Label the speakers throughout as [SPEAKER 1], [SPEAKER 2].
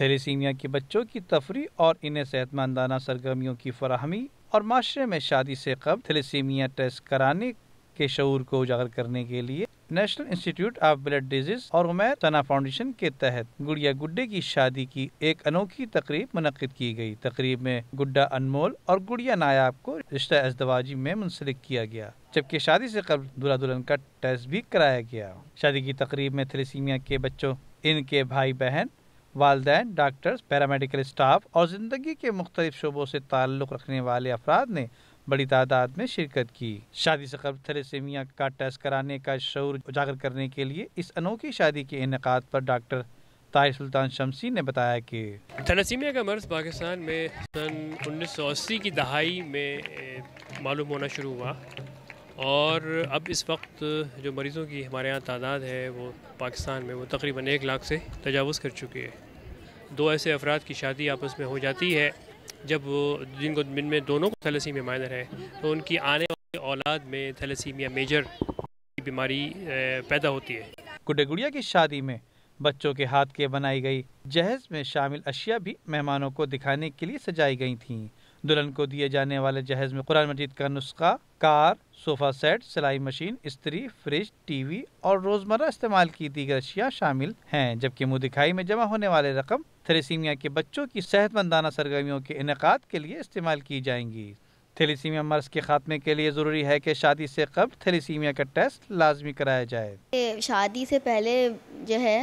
[SPEAKER 1] थेरेसीमिया के बच्चों की तफरी और इन्हें सेहतमंदाना सरगर्मियों की फराहमी और माशरे में शादी से कब थेरेसीमिया टेस्ट कराने के शूर को उजागर करने के लिए National Institute of Blood Disease और उमैर तना फाउंडेशन के तहत गुड़िया गुड्डे की शादी की एक अनोखी तकरीब मुनद की गई तकरीब में गुड्डा अनमोल और गुड़िया नायाब को रिश्ता अजदवाजी में मुंसलिक किया गया जबकि शादी से कब दूल्हा दुल्हन का टेस्ट भी कराया गया शादी की तकरीब में थेलेसीमिया के बच्चों इनके भाई बहन वालदे डॉक्टर्स पैरामेडिकल स्टाफ और ज़िंदगी के मुख्तलिफ शोबों से ताल्लुक़ रखने वाले अफराद ने बड़ी तादाद में शिरकत की शादी से कब्ल थैलेसेमिया का टेस्ट कराने का शौर उजागर करने के लिए इस अनोखी शादी के इनका पर डॉक्टर ताहिर सुल्तान शमसी ने बताया कि
[SPEAKER 2] थैलेसीमिया का मर्ज़ पाकिस्तान में सन उन्नीस सौ अस्सी की दहाई में मालूम होना शुरू हुआ और अब इस वक्त जो मरीज़ों की हमारे यहाँ तादाद है वो पाकिस्तान में वो तकरीबन एक लाख से तजावज़ कर चुकी है दो ऐसे अफराद की शादी आपस में हो जाती है जब वो जिनको में दोनों को थैलेसीमिया माइनर है तो उनकी आने वाली औलाद में थैलेसीमिया मेजर बीमारी पैदा होती है
[SPEAKER 1] गुडेगुड़िया की शादी में बच्चों के हाथ के बनाई गई जहेज में शामिल अशिया भी मेहमानों को दिखाने के लिए सजाई गई थीं। दुल्हन को दिए जाने वाले जहेज में कुरान मजीद का नुस्खा कार सोफा सेट सिलाई मशीन स्त्री फ्रिज टीवी और रोजमर्रा इस्तेमाल की दीगर अशिया शामिल हैं जबकि मुँह दिखाई में जमा होने वाले रकम थेलीसीमिया के बच्चों की सेहतमंदाना सरगर्मियों के इनका के लिए इस्तेमाल की जाएंगी थैलीसीमिया मर्ज के खात्मे के लिए ज़रूरी है कि शादी से कब थेलीसीमिया का टेस्ट लाजमी कराया जाए
[SPEAKER 3] शादी से पहले जो है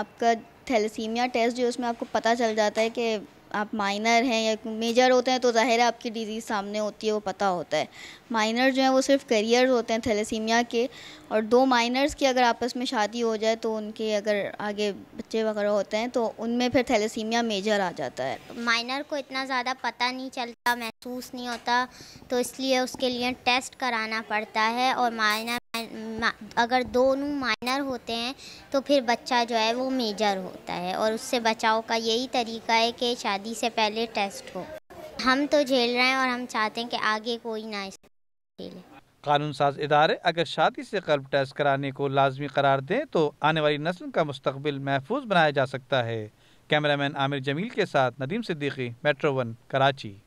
[SPEAKER 3] आपका थैलीसीमिया टेस्ट जो उसमें आपको पता चल जाता है कि आप माइनर हैं या मेजर होते हैं तो ज़ाहिर है आपकी डिज़ीज़ सामने होती है वो पता होता है माइनर जो हैं वो सिर्फ करियर होते हैं थैलेसीमिया के और दो माइनर्स की अगर आपस में शादी हो जाए तो उनके अगर आगे बच्चे वगैरह होते हैं तो उनमें फिर थैलेसीमिया मेजर आ जाता है
[SPEAKER 4] माइनर को इतना ज़्यादा पता नहीं चलता महसूस नहीं होता तो इसलिए उसके लिए टेस्ट कराना पड़ता है और माइनर अगर दोनों माइनर होते हैं तो फिर बच्चा जो है वो मेजर होता है और उससे बचाव का यही तरीका है कि शादी से पहले टेस्ट हो हम तो झेल रहे हैं और हम चाहते हैं कि आगे कोई ना
[SPEAKER 1] झेले कानून साज इदारे अगर शादी से कल्ब टेस्ट कराने को लाजमी करार दें तो आने वाली नस्ल का मुस्तबिल महफूज बनाया जा सकता है कैमरामैन आमिर जमील के साथ नदीम सिद्दीकी मेट्रो वन कराची